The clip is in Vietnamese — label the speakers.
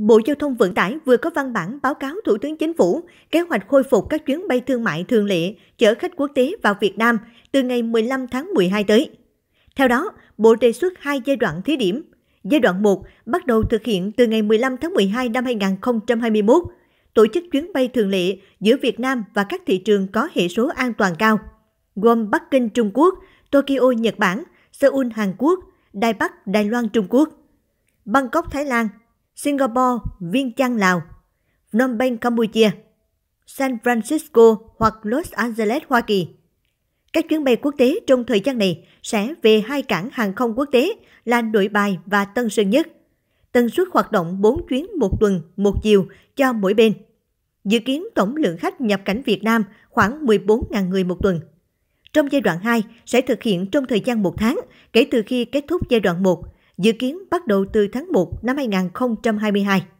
Speaker 1: Bộ Giao thông Vận tải vừa có văn bản báo cáo Thủ tướng Chính phủ kế hoạch khôi phục các chuyến bay thương mại thường lệ chở khách quốc tế vào Việt Nam từ ngày 15 tháng 12 tới. Theo đó, Bộ đề xuất hai giai đoạn thí điểm. Giai đoạn 1 bắt đầu thực hiện từ ngày 15 tháng 12 năm 2021, tổ chức chuyến bay thường lệ giữa Việt Nam và các thị trường có hệ số an toàn cao, gồm Bắc Kinh Trung Quốc, Tokyo Nhật Bản, Seoul Hàn Quốc, Đài Bắc Đài Loan Trung Quốc, Bangkok Thái Lan, Singapore, Viên Chang Lào, Phnom Penh Campuchia, San Francisco hoặc Los Angeles Hoa Kỳ. Các chuyến bay quốc tế trong thời gian này sẽ về hai cảng hàng không quốc tế là Nội Bài và Tân Sơn Nhất. Tần suất hoạt động 4 chuyến một tuần, một chiều cho mỗi bên. Dự kiến tổng lượng khách nhập cảnh Việt Nam khoảng 14.000 người một tuần. Trong giai đoạn 2 sẽ thực hiện trong thời gian một tháng kể từ khi kết thúc giai đoạn 1, dự kiến bắt đầu từ tháng 1 năm 2022.